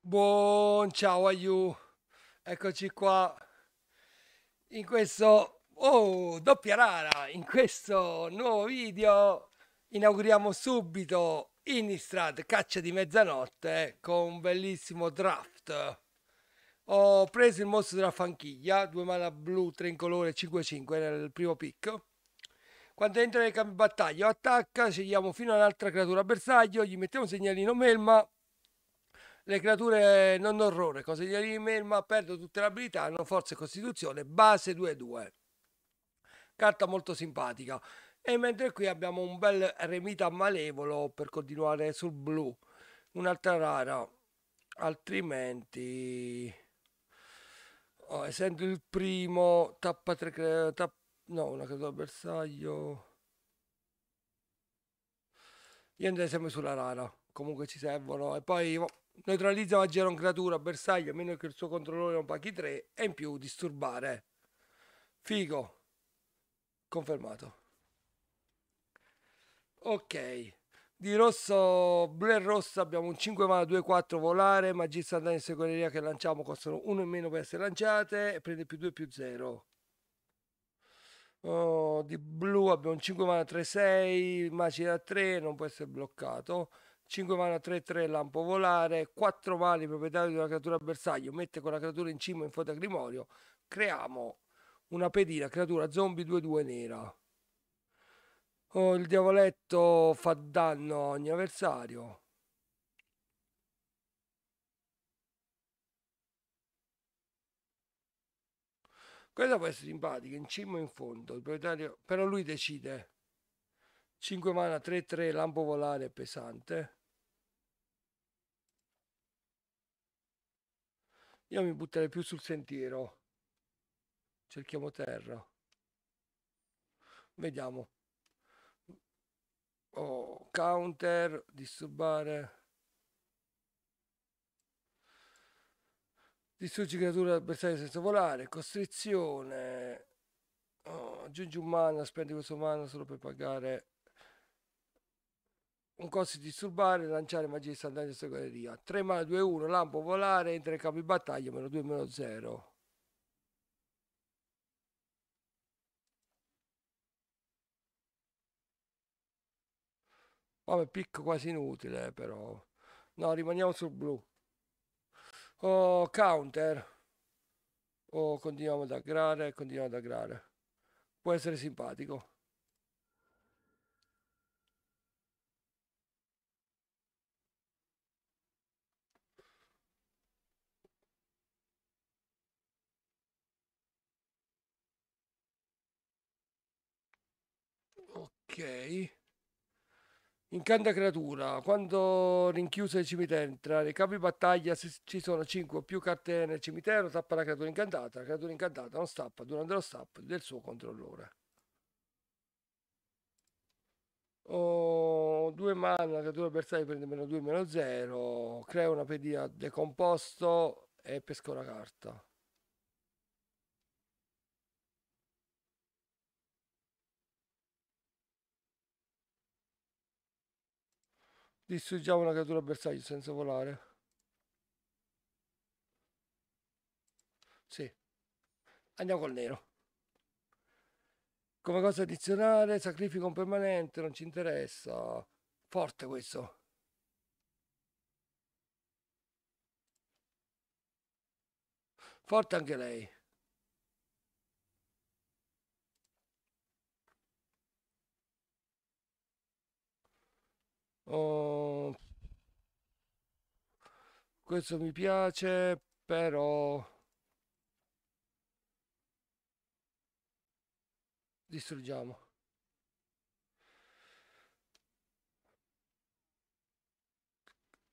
Buon ciao a you. Eccoci qua in questo oh, doppia rara in questo nuovo video inauguriamo subito Innistrad caccia di mezzanotte eh, con un bellissimo draft. Ho preso il mostro della fanchiglia, due mana blu, tre in colore, 5-5 nel primo pick. Quando entra nel campo di battaglia attacca, scegliamo fino all'altra creatura bersaglio, gli mettiamo un segnalino melma le creature non orrore, consigliere di Melma, perdo tutte le abilità, hanno forza e costituzione, base 2-2. Carta molto simpatica. E mentre qui abbiamo un bel remita malevolo per continuare sul blu. Un'altra rara, altrimenti... Oh, essendo il primo, tappa tre Tapp... No, una creatura bersaglio. Io andrei sempre sulla rara. Comunque ci servono. E poi neutralizza la creatura, bersaglio a meno che il suo controllore non paghi 3 e in più disturbare. Figo. Confermato. Ok. Di rosso, blu e rosso abbiamo un 5 mana 2 4 volare, magia instantánea in segreteria che lanciamo costano 1 in meno per essere lanciate e prende più 2 più 0. Oh, di blu abbiamo un 5 mana 3 6, macina da 3, non può essere bloccato. 5 mana 3-3 lampo volare, 4 mani proprietario di una creatura bersaglio, mette quella creatura in cima in foto grimorio, creiamo una pedina, creatura zombie 2-2 nera. Oh, il diavoletto fa danno a ogni avversario. Questa può essere simpatica, in cima o in fondo, il proprietario, però lui decide. 5 mana 3-3, lampo volare pesante. Io mi butterei più sul sentiero. Cerchiamo terra. Vediamo. Oh, counter, disturbare. Distruggi creatura avversaria senza volare, costrizione. Oh, aggiungi un mana, spendi questo mana solo per pagare non costa disturbare, lanciare magia istantanea di segreteria. 3 mana 2 1, lampo volare, entra in campo di battaglia, meno 2 meno 0. Vabbè, picco quasi inutile però. No, rimaniamo sul blu. Oh, counter. Oh, continuiamo ad aggrare, continuiamo ad aggrare. Può essere simpatico. Ok. Incanta creatura. Quando rinchiusa il cimitero tra i capi battaglia se ci sono 5 o più carte nel cimitero, tappa la creatura incantata. La creatura incantata non stappa durante lo stop del suo controllore. Oh, due mani, la creatura bersaglio prende meno 2 meno 0, crea una pedia decomposto e pesco una carta. Distruggiamo una creatura bersaglio senza volare. Sì. Andiamo col nero. Come cosa addizionale, sacrifico un permanente, non ci interessa. Forte questo. Forte anche lei. Oh, questo mi piace, però... Distruggiamo.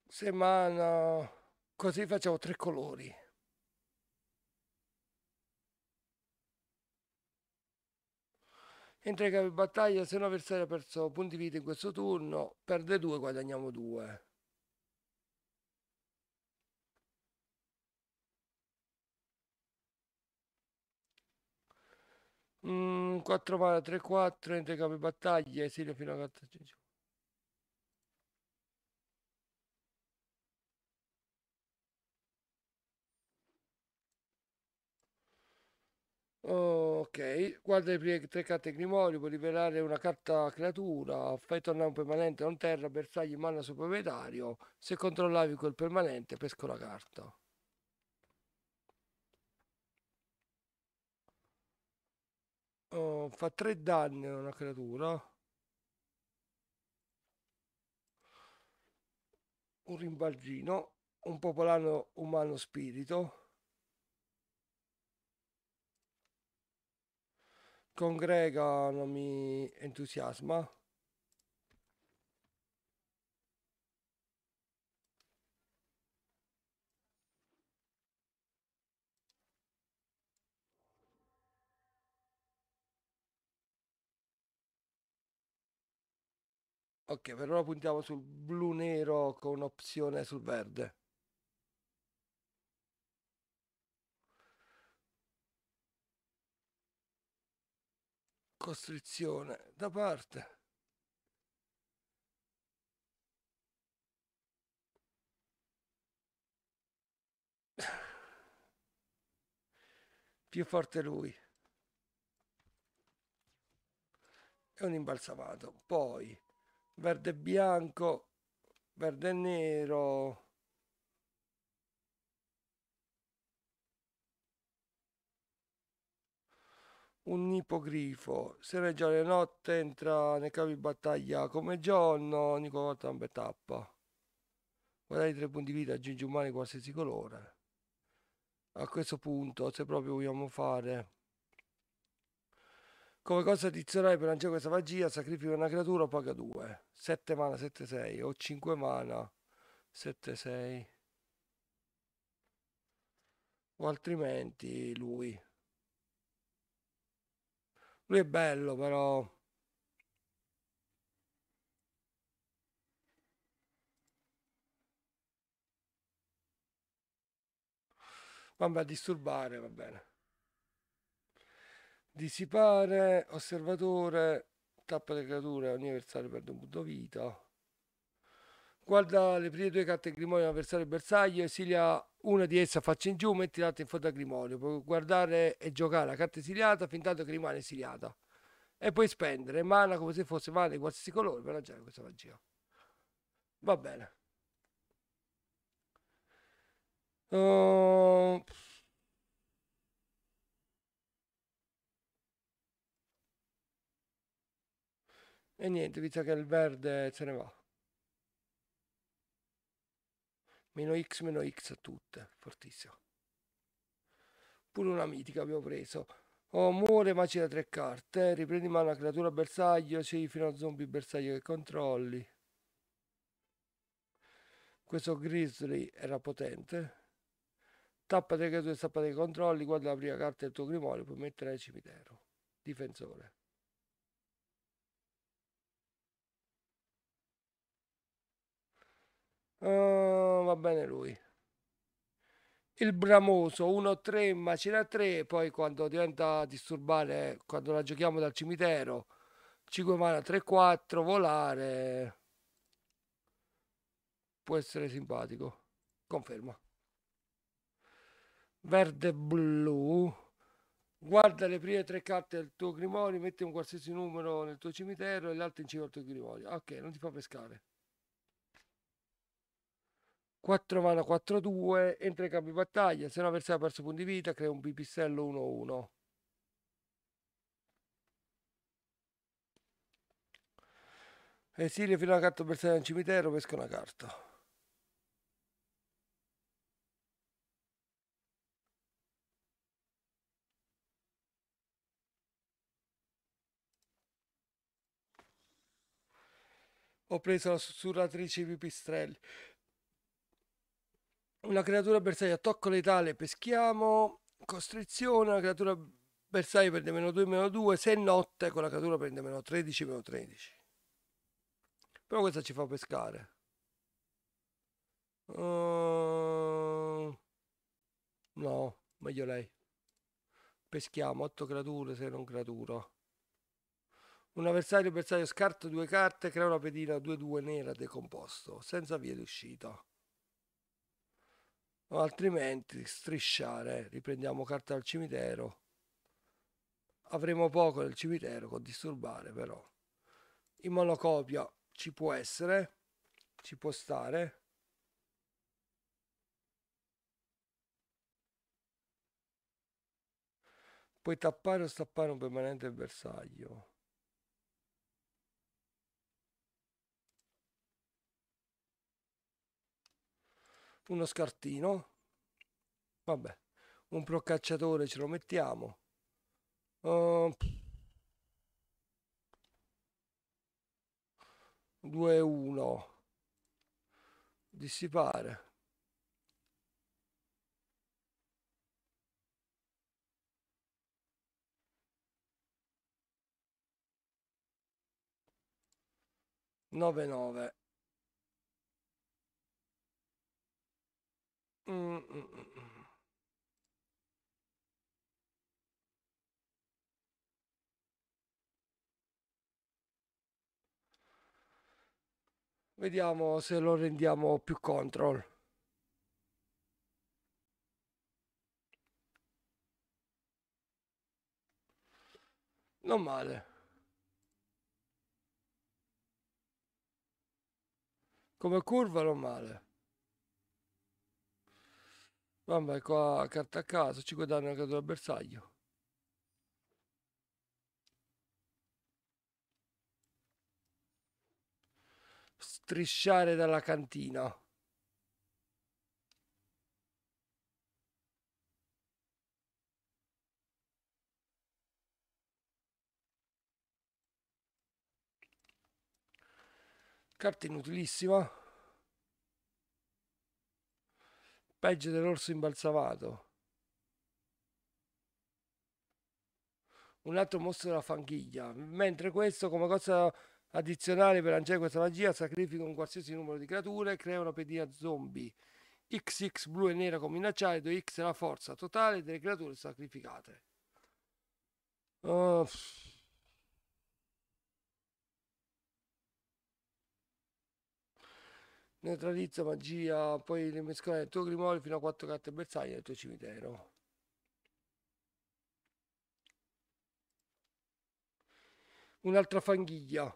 Semana. Così facciamo tre colori. entra in capo di battaglia se un avversario ha perso punti vita in questo turno perde 2 guadagniamo 2 Mm, 4 mana 3 4 entra in capo di battaglia esilio fino a 4 Ok, guarda le prime tre carte di Grimorio, puoi liberare una carta creatura, fai tornare un permanente non terra, bersagli in mano al proprietario, se controllavi quel permanente pesco la carta. Oh, fa tre danni a una creatura. Un rimbalzino, un popolano umano spirito. congrega non mi entusiasma. Ok, per ora puntiamo sul blu-nero con opzione sul verde. costrizione da parte più forte lui è un imbalsamato poi verde e bianco verde e nero un ipogrifo, serreggia le notte, entra nel capi di battaglia come giorno, ogni volta non tappa. i tre punti vita, aggiungi un umani qualsiasi colore. A questo punto, se proprio vogliamo fare come cosa addizionale per lanciare questa magia, sacrifica una creatura o paga 2. 7 mana 7-6 o 5 mana 7-6. O altrimenti lui lui è bello, però... Mamma a disturbare, va bene. Dissipare, osservatore, tappa delle creature, ogni avversario perde un punto vita. Guarda le prime due carte grimorie avversario e bersaglio, esilia una di esse faccia in giù, metti l'altra in fondo al grimonio, puoi guardare e giocare la carta esiliata fin tanto che rimane esiliata. E puoi spendere mana come se fosse mana di qualsiasi colore per lanciare questa magia. Va bene. Uh... E niente, visto che il verde se ne va. meno x meno x tutte fortissimo pure una mitica abbiamo preso oh muore macina tre carte eh. riprendi in mano la creatura bersaglio scegli fino a zombie bersaglio che controlli questo grizzly era potente tappa delle creature e tappa dei controlli guarda la prima carta del tuo grimorio puoi mettere nel cimitero difensore Ah, va bene lui. Il bramoso 1-3 in macina 3, poi quando diventa disturbare, quando la giochiamo dal cimitero, 5 mana 3-4, volare. Può essere simpatico. Conferma. Verde-blu. Guarda le prime tre carte del tuo grimorio, metti un qualsiasi numero nel tuo cimitero e le in cima al tuo grimorio. Ok, non ti fa pescare. 4 mana 4-2, entra in campo di battaglia, se un avversario ha perso punti vita crea un pipistrello 1-1. Esilio fino alla carta bersaglio in cimitero, pesca una carta. Ho preso la sussurratrice di pipistrelli una creatura bersaglio attacco letale, peschiamo, costrizione, una creatura bersaglio prende meno 2, meno 2, se è notte la creatura prende meno 13, meno 13. Però questa ci fa pescare. Uh, no, meglio lei. Peschiamo 8 creature se non creatura. Un avversario bersaglio scarta due carte, crea una pedina 2-2 nera decomposto, senza via d'uscita o altrimenti strisciare, eh, riprendiamo carta al cimitero. Avremo poco nel cimitero con disturbare però. In monocopia ci può essere, ci può stare. Puoi tappare o stappare un permanente bersaglio. uno scartino vabbè un procacciatore ce lo mettiamo uh, Due, uno. dissipare Nove, nove. Vediamo se lo rendiamo più control. Non male. Come curva non male. Vabbè, qua carta a caso, 5 danni alla creatura bersaglio. Strisciare dalla cantina. Carta inutilissima. Peggio dell'orso imbalsamato. Un altro mostro della fanghiglia. Mentre questo, come cosa addizionale per lanciare questa magia, sacrifica un qualsiasi numero di creature e crea una pedina zombie. XX blu e nera come in acciaio, 2X è la forza totale delle creature sacrificate. Uh, neutralizza magia, poi le mescolare nel tuo grimorio fino a quattro carte bersaglio nel tuo cimitero. Un'altra fanghiglia.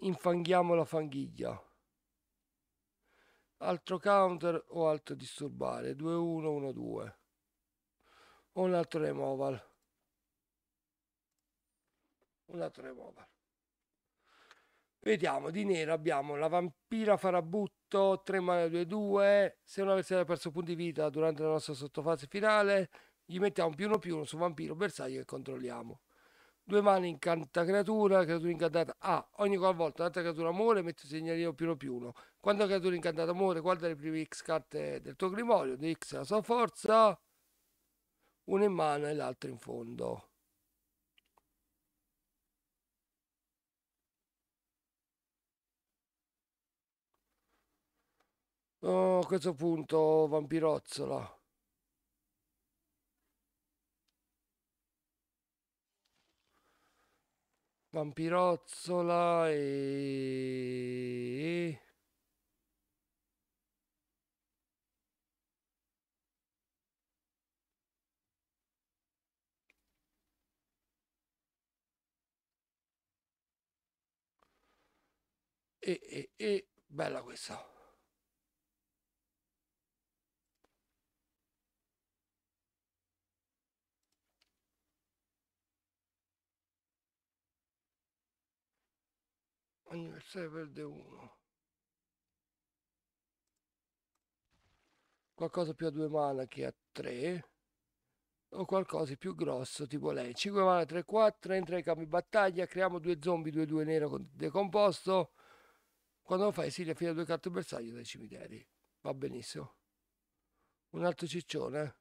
Infanghiamo la fanghiglia. Altro counter o altro disturbare. 2-1, 1-2. O un altro removal. Un altro removal. Vediamo, di nero abbiamo la vampira farabutto, 3 mana 2-2, se una versione ha perso punti vita durante la nostra sottofase finale, gli mettiamo più uno più uno su vampiro bersaglio e controlliamo. Due mani incanta creatura, creatura incantata Ah, ogni qualvolta un'altra creatura muore, metti segnalino più uno più uno. Quando la creatura incantata muore, guarda le prime X carte del tuo grimorio, di X la sua forza, una in mano e l'altra in fondo. Oh, a questo punto vampirozzola. Vampirozzola e... E, e, e bella questa. ogni versione perde uno qualcosa più a due mana che a tre o qualcosa più grosso tipo lei 5 mana 3 4 entra in campo di battaglia creiamo due zombie 2 2 nero con decomposto quando lo fai si riaffina due carte bersaglio dai cimiteri va benissimo un altro ciccione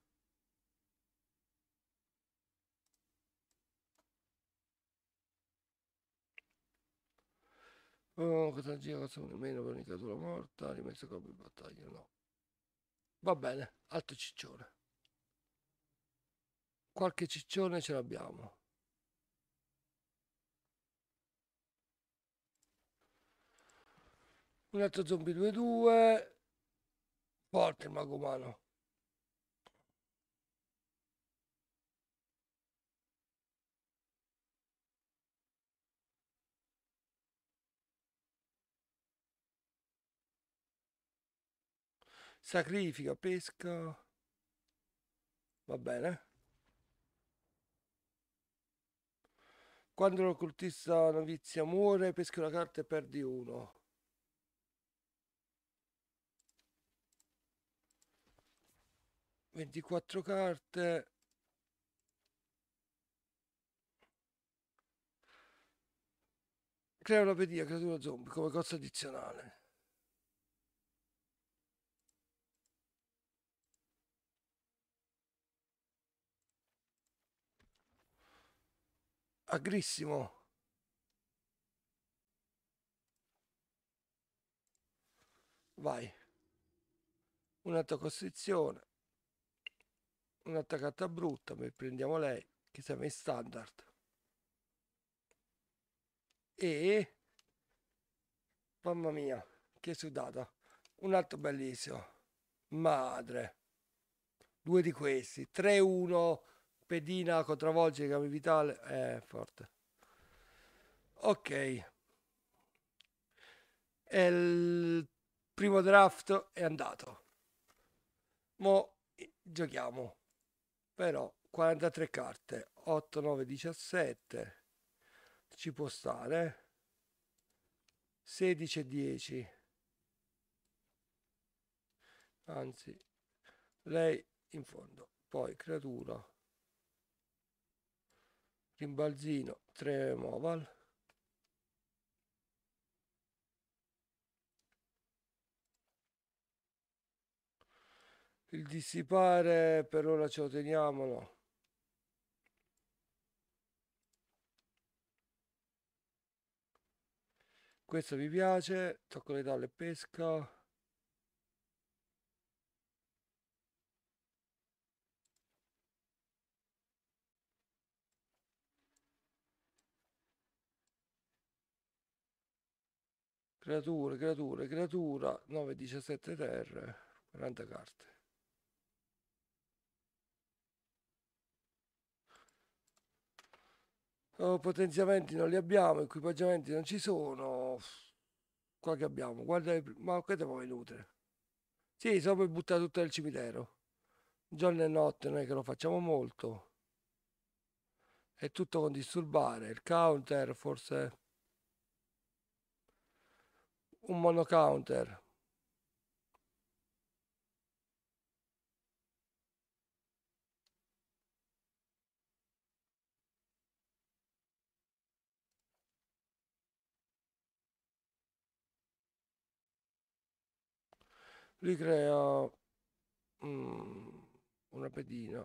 Oh, cosa gira, cosa meno, vanicatura morta, rimesso colpo in battaglia, no. Va bene, altro ciccione. Qualche ciccione ce l'abbiamo. Un altro zombie 2-2. Forte il mago umano. Sacrifica, pesca. Va bene. Quando l'occultista novizia muore, pesca una carta e perdi uno. Ventiquattro carte. Crea una pedia, creatura zombie come cosa addizionale. Agrissimo. Vai. Un'altra costrizione. Un'altra carta brutta, prendiamo lei, che siamo in standard. E... Mamma mia, che sudata. Un altro bellissimo. Madre. Due di questi. 3-1 pedina, contravolge i gambi vitale, è forte. Ok. E il primo draft è andato. Mo giochiamo. Però 43 carte, 8, 9, 17. Ci può stare. 16 10. Anzi, lei in fondo. Poi creatura rimbalzino 3 moval il dissipare per ora ce lo teniamolo questo vi piace tocco le dalle pesca Creature, creature, creatura, 9, 17 terre, 40 carte. Oh, potenziamenti non li abbiamo, equipaggiamenti non ci sono. Qua che abbiamo? Guarda, ma che te vuoi inutile? Sì, sono per buttare tutto nel cimitero. Giorno e notte non è che lo facciamo molto. È tutto con disturbare. Il counter forse un monocounter. Li creo mm, una pedina.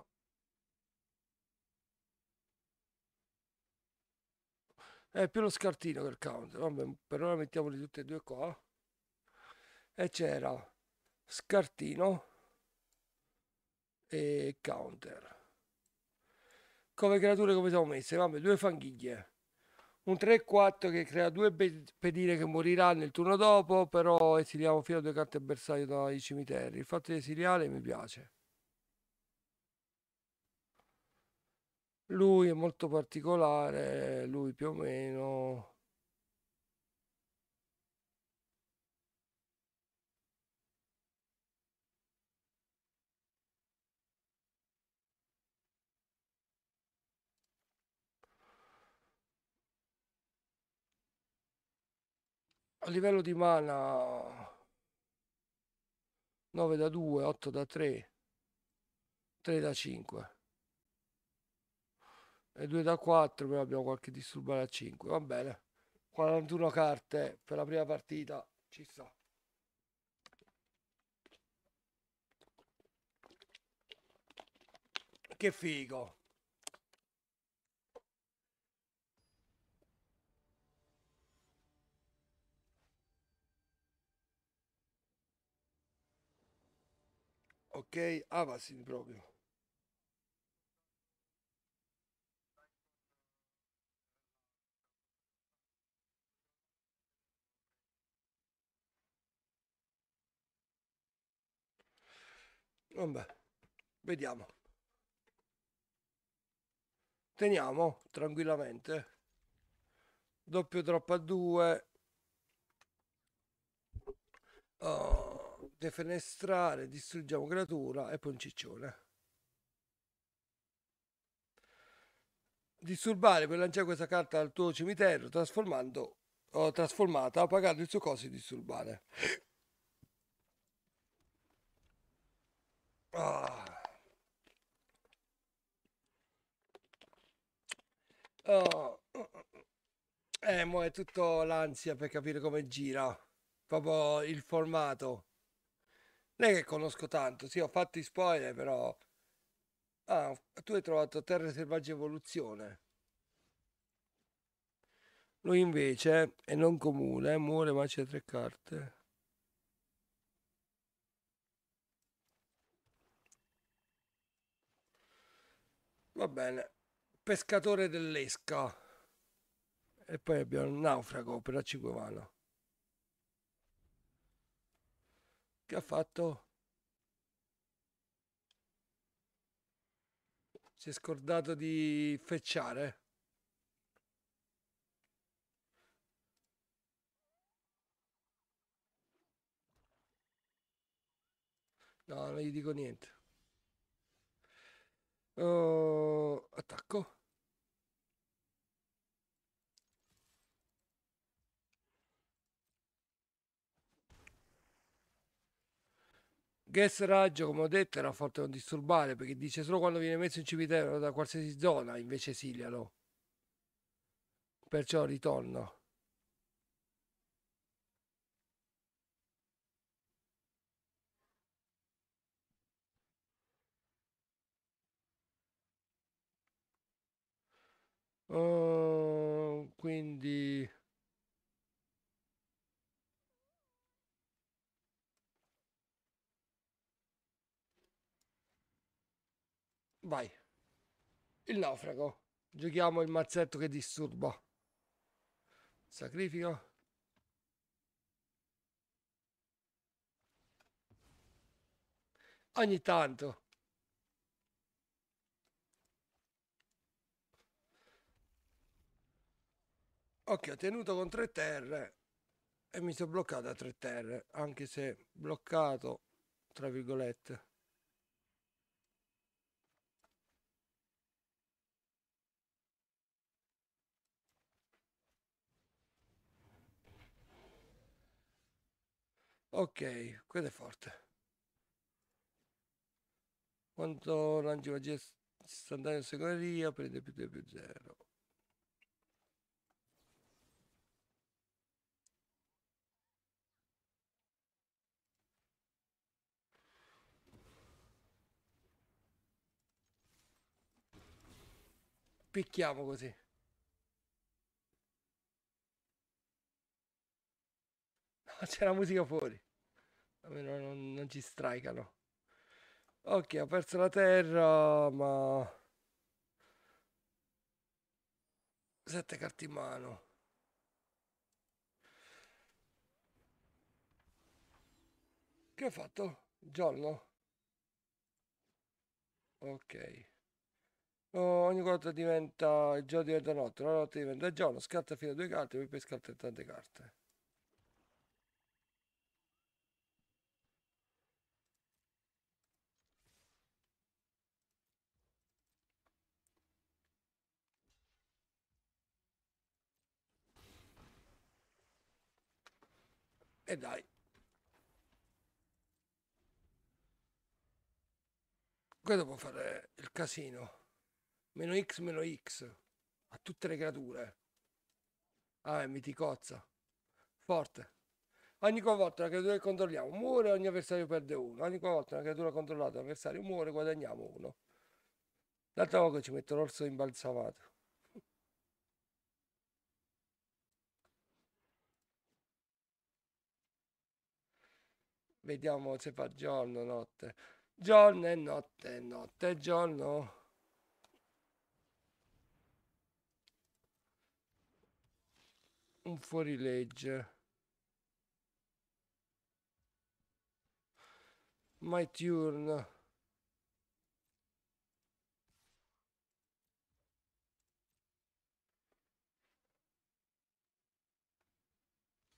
È più lo scartino che il counter. Vabbè, per ora mettiamoli tutti e due qua. E c'era scartino e counter. Come creature come siamo messe? Vabbè, due fanghiglie. Un 3-4 che crea due pedine che moriranno il turno dopo, però esiliamo fino a due carte bersaglio dai cimiteri. Il fatto di esiliare mi piace. Lui è molto particolare, lui più o meno... a livello di mana 9 da 2, 8 da 3, 3 da 5 e 2 da 4, però abbiamo qualche disturbo da 5. Va bene. 41 carte per la prima partita, ci sta. Che figo. Ok, Avasin proprio. Vabbè, vediamo. Teniamo tranquillamente. Doppio troppa 2. Oh, defenestrare, distruggiamo creatura e poi un ciccione. Disturbare per lanciare questa carta dal tuo cimitero trasformando o trasformata pagando il suo costo di disturbare. Ah. Oh. Oh. Eh, mo è tutto l'ansia per capire come gira, proprio il formato. Non è che conosco tanto, sì, ho fatto i spoiler, però... Ah, tu hai trovato Terre Selvaggia Evoluzione. Lui invece è non comune, eh, muore ma c'è tre carte. Va bene. Pescatore dell'esca. E poi abbiamo il Naufrago per la Ciguavano. Che ha fatto? Si è scordato di fecciare. No, non gli dico niente. Uh, attacco. Guess raggio, come ho detto, era forte non disturbare perché dice solo quando viene messo in cimitero da qualsiasi zona, invece siglialo. Perciò ritorno. Uh, quindi vai il naufrago giochiamo il mazzetto che disturba sacrifica ogni tanto ok ho tenuto con tre terre e mi sono bloccato a tre terre anche se bloccato tra virgolette ok questo è forte quanto range magia istantaneo seconderia prende più 2 più 0 picchiamo così. No, c'è la musica fuori. Almeno non, non ci stricano. Ok, ha perso la terra, ma... Sette carte in mano. Che ho fatto? Giorno? Ok. Oh, ogni volta diventa il giorno diventa notte, la notte diventa giorno, scatta fino a due carte, poi pesca altrettante carte. E dai. Questo può fare il casino meno x meno x a tutte le creature ah è miticozza forte ogni volta una creatura che controlliamo muore ogni avversario perde uno ogni volta una creatura controllata un avversario muore guadagniamo uno l'altra volta ci metto l'orso imbalsamato vediamo se fa giorno notte giorno e notte notte giorno un fuorilegge. My turn.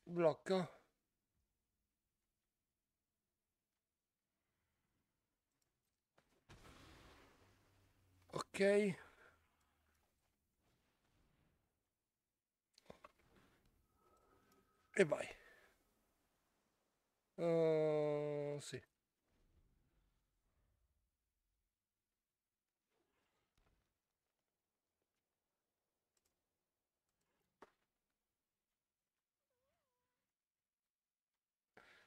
Blocca. Ok. e vai. Uh, sì.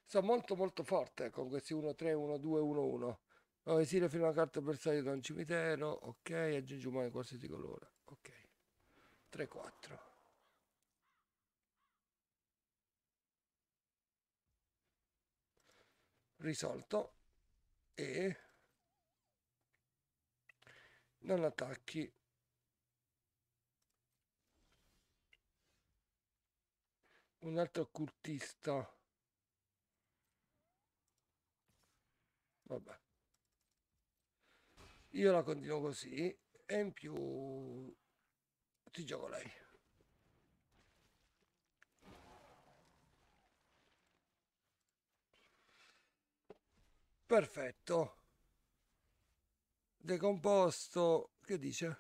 Sono molto molto forte con questi 1-3, 1-2, 1-1. Oh, esile fino a una carta bersaglio da un cimitero. Ok, aggiungi umani qualsiasi colore. Ok. 3-4. risolto e non attacchi un altro occultista vabbè io la continuo così e in più ti gioco lei perfetto decomposto che dice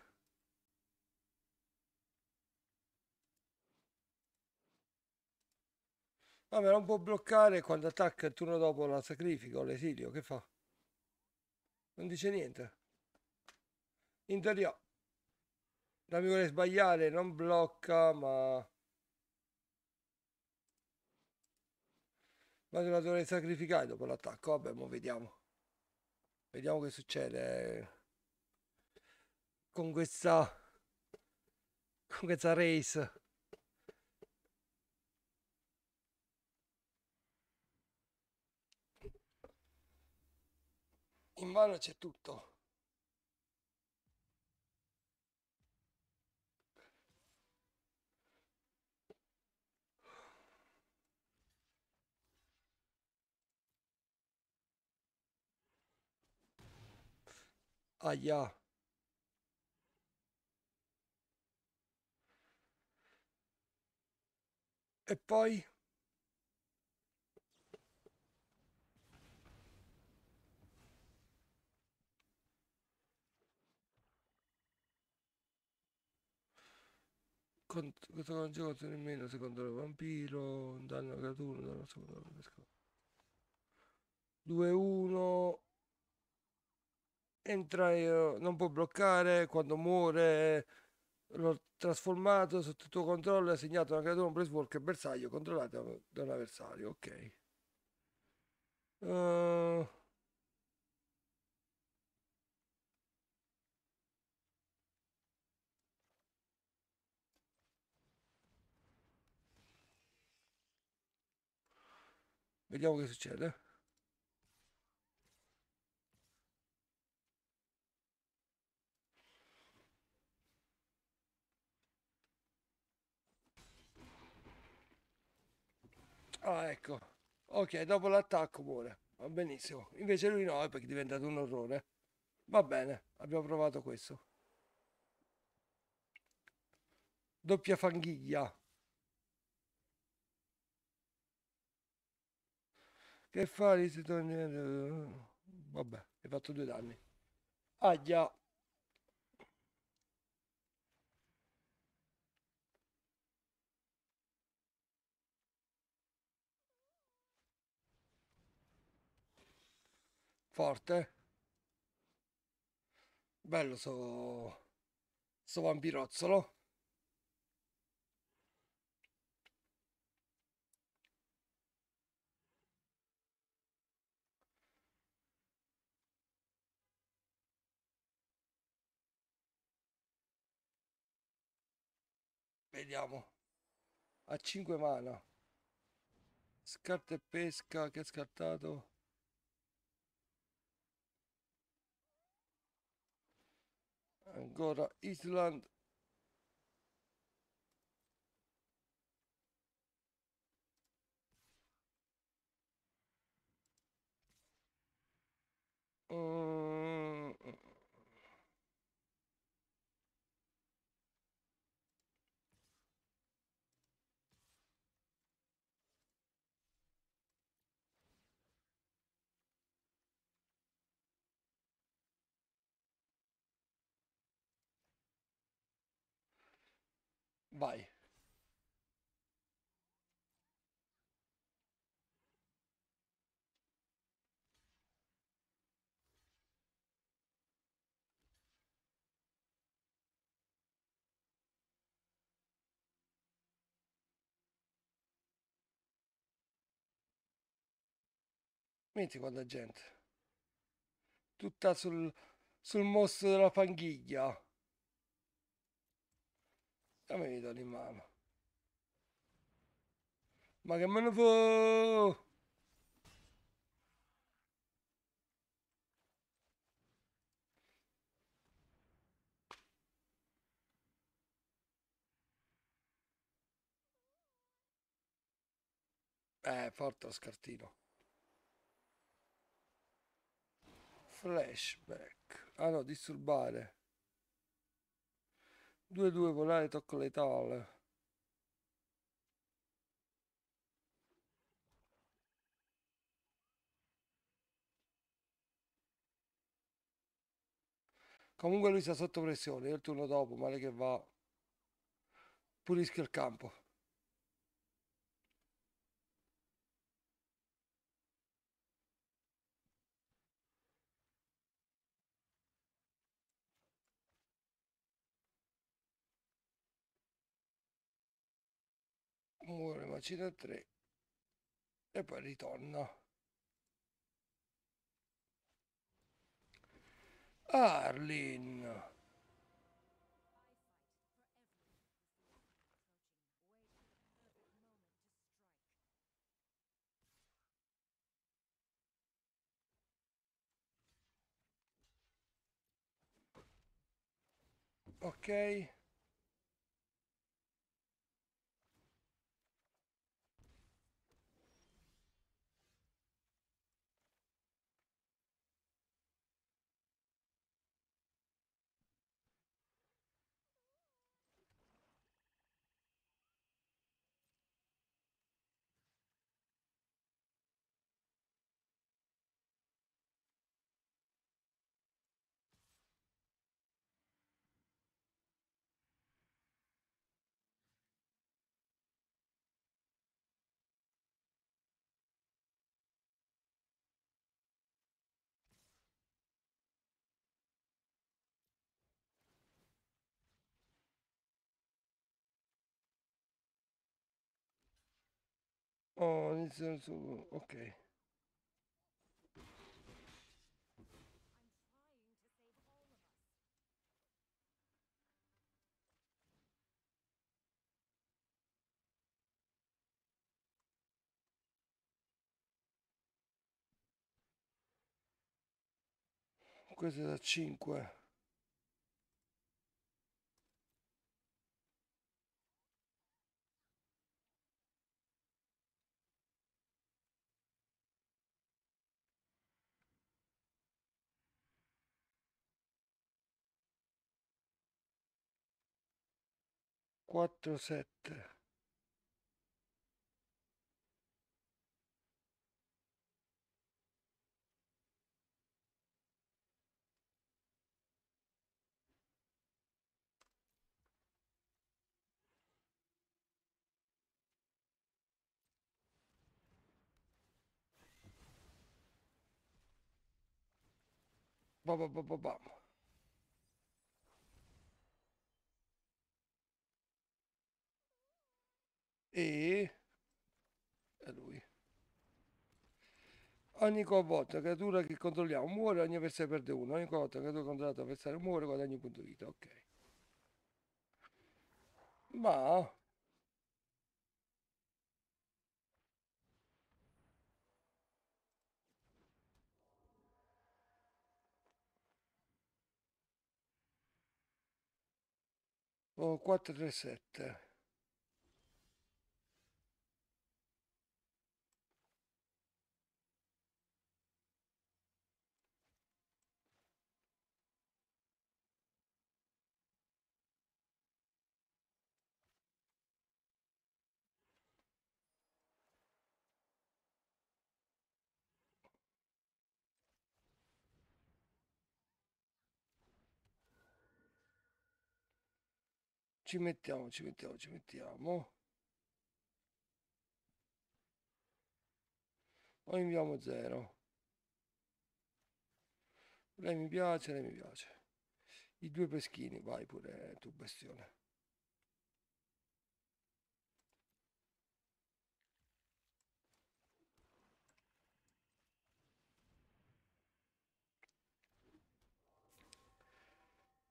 Vabbè, non può bloccare quando attacca il turno dopo la sacrifico, l'esilio, che fa? Non dice niente. In teoria, l'amico vuole sbagliare, non blocca, ma... Ma te la dovrei sacrificare dopo l'attacco. Vabbè, mo vediamo. Vediamo che succede con questa con questa race. In mano c'è tutto. Aia. E poi? Questo congelatore in meno secondo il vampiro, un danno gratuito, un danno secondo il pescatore. 2-1 entra e eh, non può bloccare, quando muore l'ho trasformato sotto tuo controllo e ha segnato una creatura, un press walker bersaglio controllato da un avversario, ok. Uh... Vediamo che succede. Ah, ecco. Ok, dopo l'attacco muore. Va benissimo. Invece lui no, eh, perché è diventato un orrore. Va bene, abbiamo provato questo. Doppia fanghiglia. Che fai? Vabbè, hai fatto due danni. Aglia. Forte? Bello so... so vampirozzolo. Vediamo. A 5 mana. Scarta e pesca che ha scartato. And Island. Mm -hmm. Vai. Metti quanta gente. Tutta sul, sul mosso della fanghiglia. Già mi dà di mano. Ma che me fu? Eh, porta scartino. Flashback. Ah no, disturbare. 2-2 polare tocco letale. Comunque lui sta sotto pressione, il turno dopo, male che va, pulisco il campo. muore macina 3 e poi ritorna Arlin ok Oh, inizia su. Ok. Questo è da 5. 4, 7. Ba, ba, ba, ba, ba. e è lui. Ogni volta creatura che controlliamo muore, ogni avversario perde uno. Ogni volta creatura controllata avversario muore, guadagna un punto vita, ok. Ma Oh, 437 ci mettiamo, ci mettiamo, ci mettiamo. Poi inviamo 0. Lei mi piace, lei mi piace. I due peschini, vai pure tu bestione.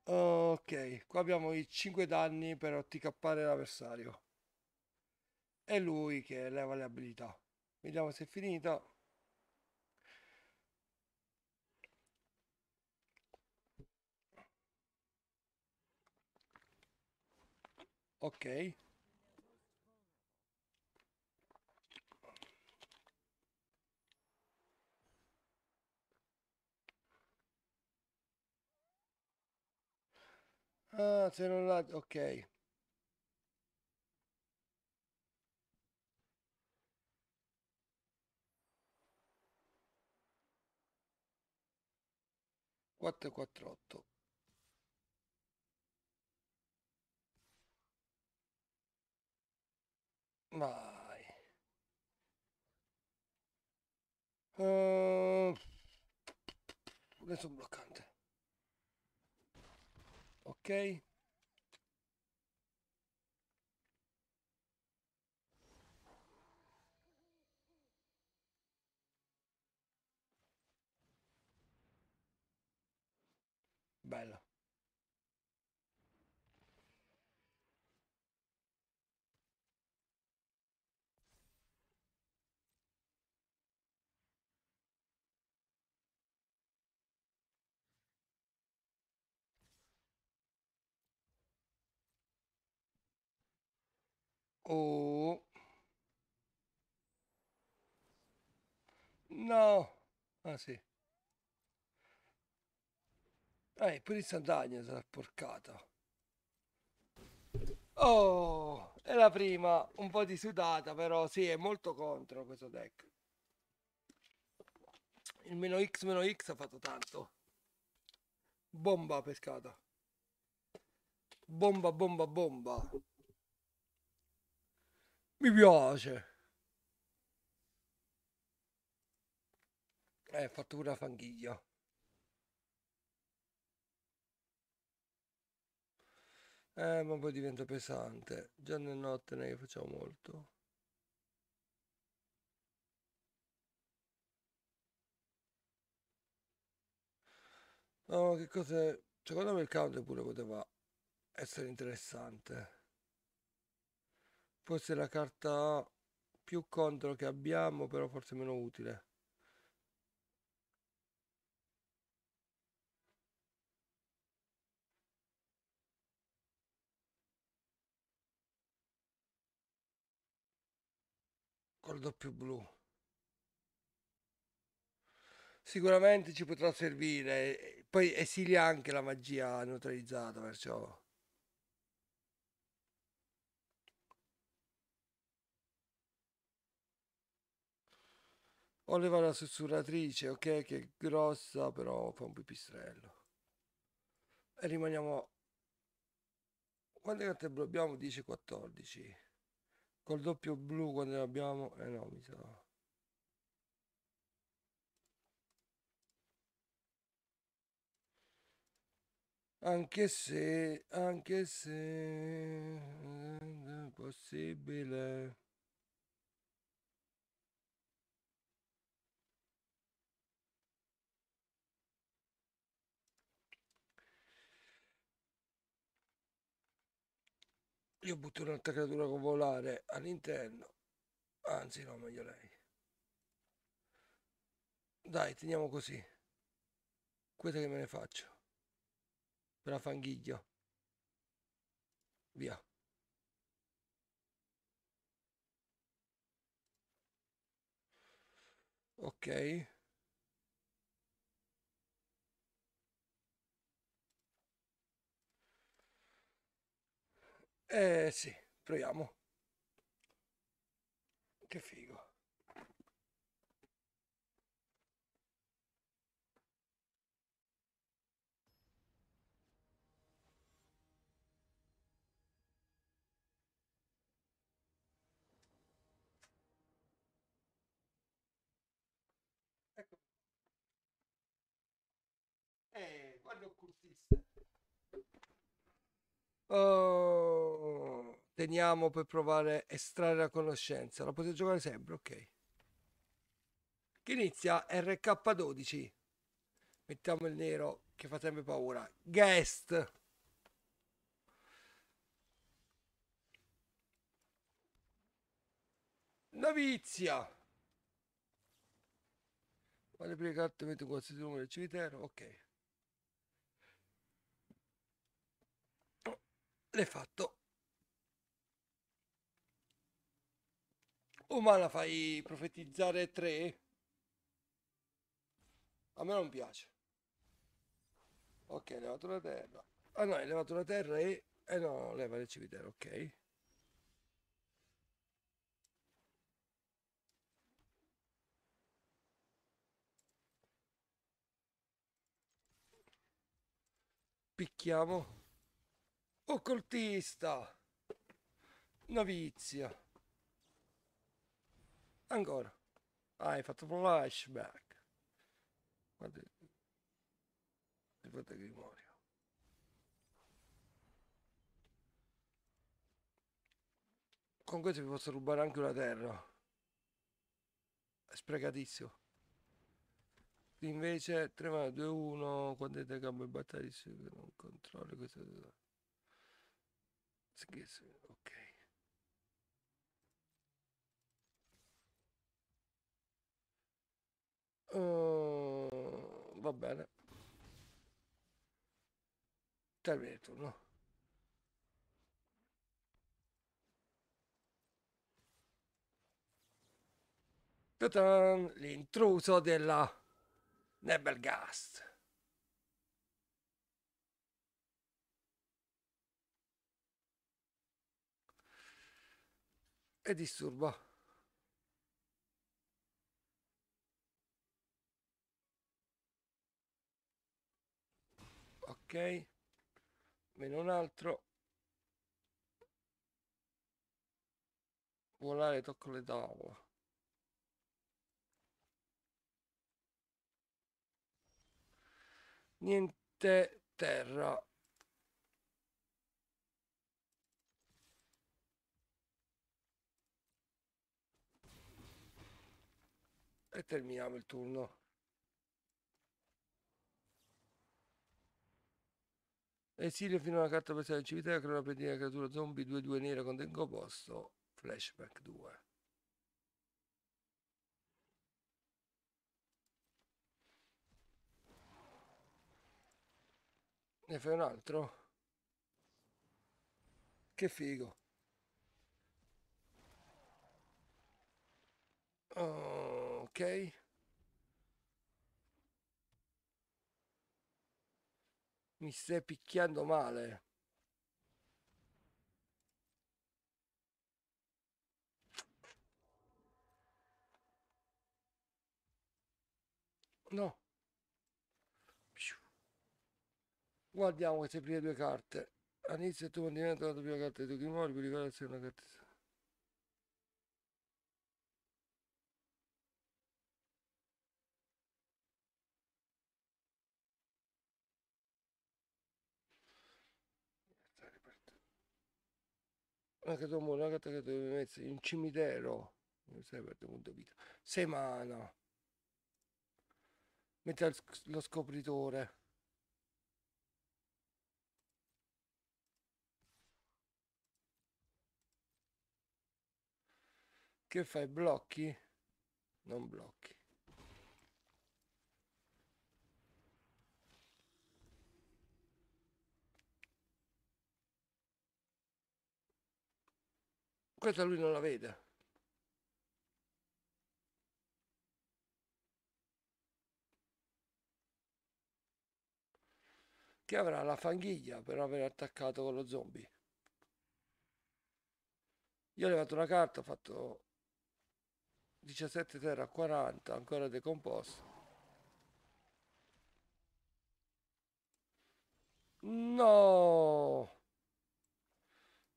Ok, qua abbiamo i 5 danni per TK l'avversario. È lui che leva le abilità. Vediamo se è finita. Ok. Ah, se non la... ok. Quattro quattro otto. Vai. Uh, adesso bloccato. Okay O. No. Ah sì. Eh, pure il Sant'Agnes sarà porcata. Oh, è la prima, un po' di sudata però, sì, è molto contro questo deck. Il meno X meno X ha fatto tanto. Bomba pescata. Bomba, bomba, bomba mi piace. Eh, fatto una fanghiglia. Eh, ma poi diventa pesante. Giorno e notte ne facciamo molto. No, che cose... Secondo me il count pure poteva essere interessante forse la carta più contro che abbiamo, però forse meno utile. Col doppio blu. Sicuramente ci potrà servire. Poi esilia anche la magia neutralizzata, perciò. Voleva la sussurratrice, ok, che è grossa, però fa un pipistrello. E rimaniamo... Quante carte blu abbiamo? 10-14. Col doppio blu quando ne abbiamo... Eh no, mi sa... Anche se... Anche se... È possibile... Io butto un'altra creatura con volare all'interno. Anzi, no, meglio lei. Dai, teniamo così. Questa che me ne faccio. Per la fanghiglio Via. Ok. Eh sì, proviamo. Che figo. Oh, teniamo per provare a estrarre la conoscenza. La potete giocare sempre, ok. Che inizia RK12. Mettiamo il nero che fa sempre paura. Guest. Novizia. Vale per le carte, metto qualsiasi numero del cimitero, ok. l'hai fatto. Umana oh, fai profetizzare tre? A me non piace. Ok, levato la terra. Ah no, hai levato la terra e... Eh no, leva il cimitero, ok. Picchiamo occultista, novizio, Ancora. Ah, hai fatto flashback. Guarda, guarda Grimorio. Con questo vi posso rubare anche una terra. È sprecatissimo. Invece 3 2 1 quando è campo e battaglia non controllo questo Ok. Uh, va bene. Termine turno. L'intruso della Nebelgast. e disturba. Ok, meno un altro. Volare tocco le tavole. Niente terra. e terminiamo il turno. Esilio fino a una carta presa in civiltà, crea una pendina creatura zombie 2-2 nera con dengo posto, flashback 2. Ne fai un altro? Che figo. Oh ok mi stai picchiando male no guardiamo queste prime due carte all'inizio tu condimento la tua carta di tuoi grimori per ricordare una carta Nakatomo che doveva essere in cimitero, non eh, sai perché non capito, semana, mentre lo scopritore. Che fai? Blocchi? Non blocchi. Questa lui non la vede. Che avrà la fanghiglia per aver attaccato con lo zombie. Io ho levato una carta, ho fatto 17 terra 40, ancora decomposto. No!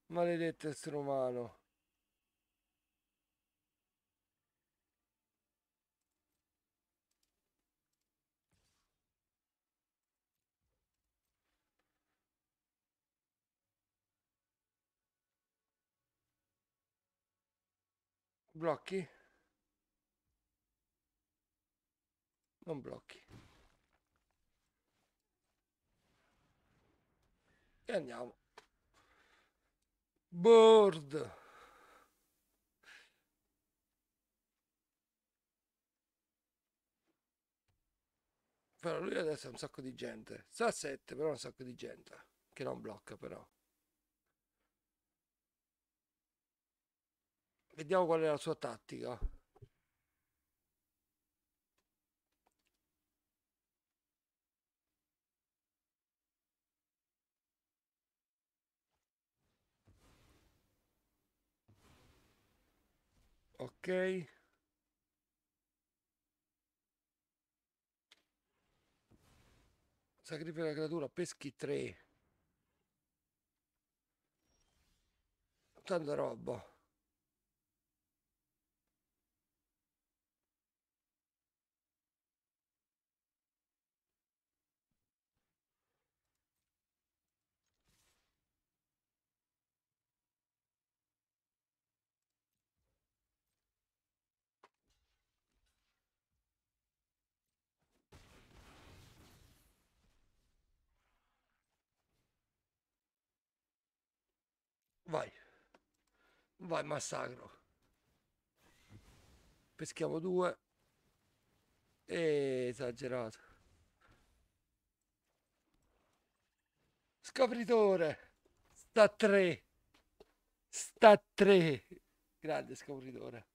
Maledetto essere umano. blocchi non blocchi e andiamo board però lui adesso ha un sacco di gente sta a 7 però un sacco di gente che non blocca però Vediamo qual è la sua tattica. Ok. Sacrifica la creatura, peschi 3. Tanta roba. Vai, vai massacro. Peschiamo due. E eh, esagerato. Scopritore. Sta tre. Sta tre. Grande scopritore.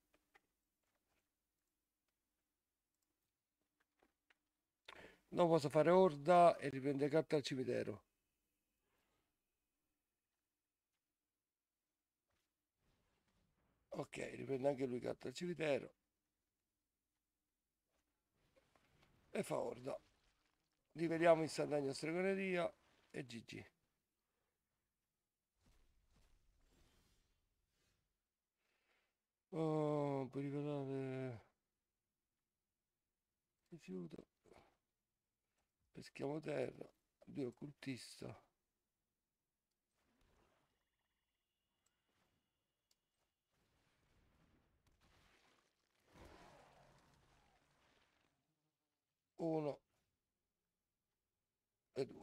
Non posso fare orda e riprende carta al cimitero. ok riprende anche lui carta al cimitero e fa orda rivediamo istantaneo stregoneria e GG oh, puoi rivelare rifiuto peschiamo terra due occultista 1 e 2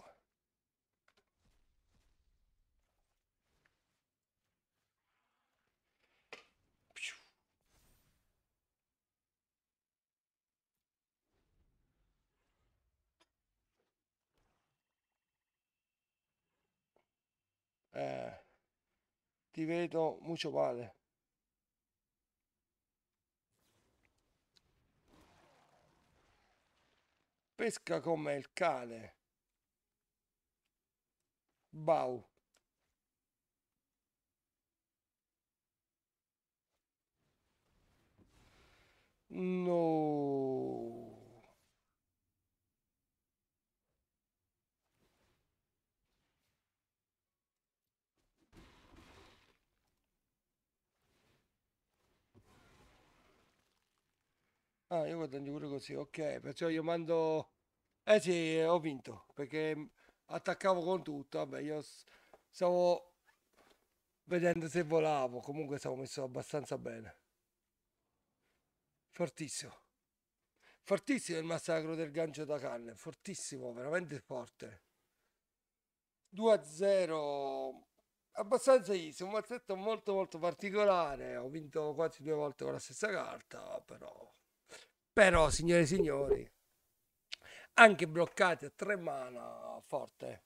Eh, ti vedo molto male. Pesca come il cane. Bau. No. Ah, io guadagno pure così, ok, perciò io mando... Eh sì, eh, ho vinto, perché attaccavo con tutto, vabbè, io stavo vedendo se volavo, comunque stavo messo abbastanza bene. Fortissimo. Fortissimo il massacro del gancio da canne, fortissimo, veramente forte. 2 a 0 abbastanza easy, un mazzetto molto molto particolare, ho vinto quasi due volte con la stessa carta, però però, signore e signori, anche bloccati a tre mani forte.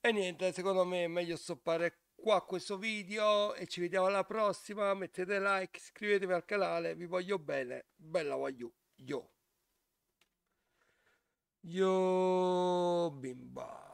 E niente, secondo me è meglio stoppare qua questo video e ci vediamo alla prossima. Mettete like, iscrivetevi al canale, vi voglio bene. Bella voglio io. io bimba.